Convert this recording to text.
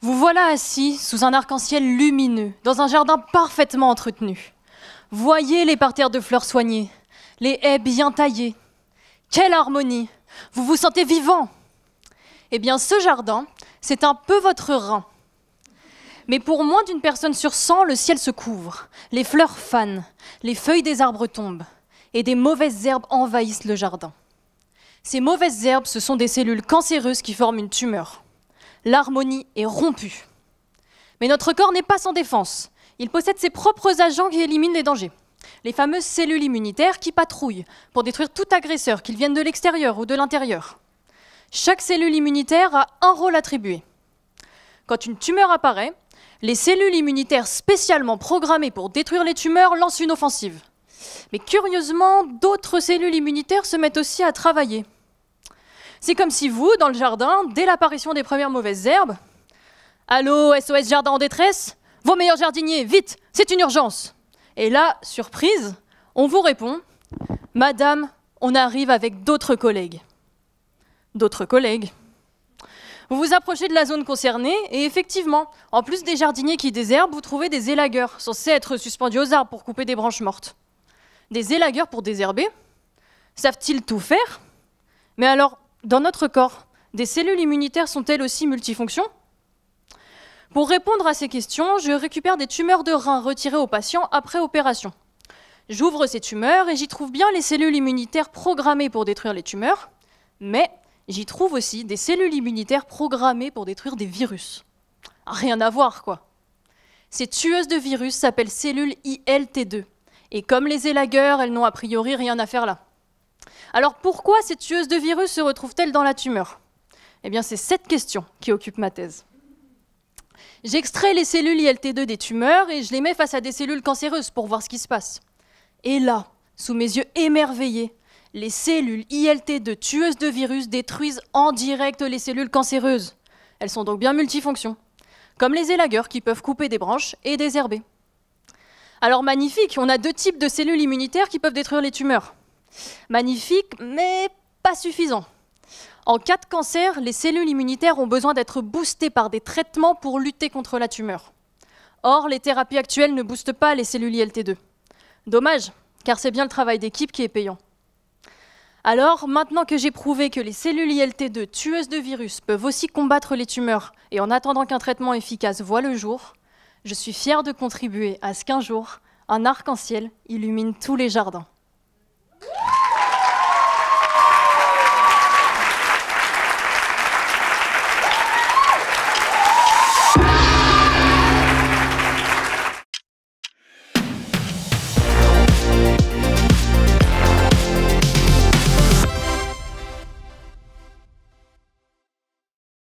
Vous voilà assis sous un arc-en-ciel lumineux, dans un jardin parfaitement entretenu. Voyez les parterres de fleurs soignées, les haies bien taillées. Quelle harmonie Vous vous sentez vivant Eh bien, ce jardin, c'est un peu votre rein. Mais pour moins d'une personne sur cent, le ciel se couvre, les fleurs fanent, les feuilles des arbres tombent, et des mauvaises herbes envahissent le jardin. Ces mauvaises herbes, ce sont des cellules cancéreuses qui forment une tumeur l'harmonie est rompue. Mais notre corps n'est pas sans défense. Il possède ses propres agents qui éliminent les dangers. Les fameuses cellules immunitaires qui patrouillent pour détruire tout agresseur, qu'il vienne de l'extérieur ou de l'intérieur. Chaque cellule immunitaire a un rôle attribué. Quand une tumeur apparaît, les cellules immunitaires spécialement programmées pour détruire les tumeurs lancent une offensive. Mais curieusement, d'autres cellules immunitaires se mettent aussi à travailler. C'est comme si vous, dans le jardin, dès l'apparition des premières mauvaises herbes, Allô, SOS jardin en détresse Vos meilleurs jardiniers, vite, c'est une urgence Et là, surprise, on vous répond Madame, on arrive avec d'autres collègues. D'autres collègues vous vous approchez de la zone concernée et effectivement, en plus des jardiniers qui désherbent, vous trouvez des élagueurs, censés être suspendus aux arbres pour couper des branches mortes. Des élagueurs pour désherber Savent-ils tout faire Mais alors, dans notre corps, des cellules immunitaires sont-elles aussi multifonctions Pour répondre à ces questions, je récupère des tumeurs de rein retirées aux patients après opération. J'ouvre ces tumeurs et j'y trouve bien les cellules immunitaires programmées pour détruire les tumeurs, mais j'y trouve aussi des cellules immunitaires programmées pour détruire des virus. Rien à voir, quoi. Ces tueuses de virus s'appellent cellules ILT2. Et comme les élagueurs, elles n'ont a priori rien à faire là. Alors pourquoi ces tueuses de virus se retrouvent-elles dans la tumeur Eh bien c'est cette question qui occupe ma thèse. J'extrais les cellules ILT2 des tumeurs et je les mets face à des cellules cancéreuses pour voir ce qui se passe. Et là, sous mes yeux émerveillés, les cellules ILT2 tueuses de virus détruisent en direct les cellules cancéreuses. Elles sont donc bien multifonctions, comme les élagueurs qui peuvent couper des branches et désherber. Alors magnifique, on a deux types de cellules immunitaires qui peuvent détruire les tumeurs. Magnifique, mais pas suffisant. En cas de cancer, les cellules immunitaires ont besoin d'être boostées par des traitements pour lutter contre la tumeur. Or, les thérapies actuelles ne boostent pas les cellules ILT2. Dommage, car c'est bien le travail d'équipe qui est payant. Alors, maintenant que j'ai prouvé que les cellules ILT2 tueuses de virus peuvent aussi combattre les tumeurs, et en attendant qu'un traitement efficace voit le jour, je suis fière de contribuer à ce qu'un jour, un arc-en-ciel illumine tous les jardins.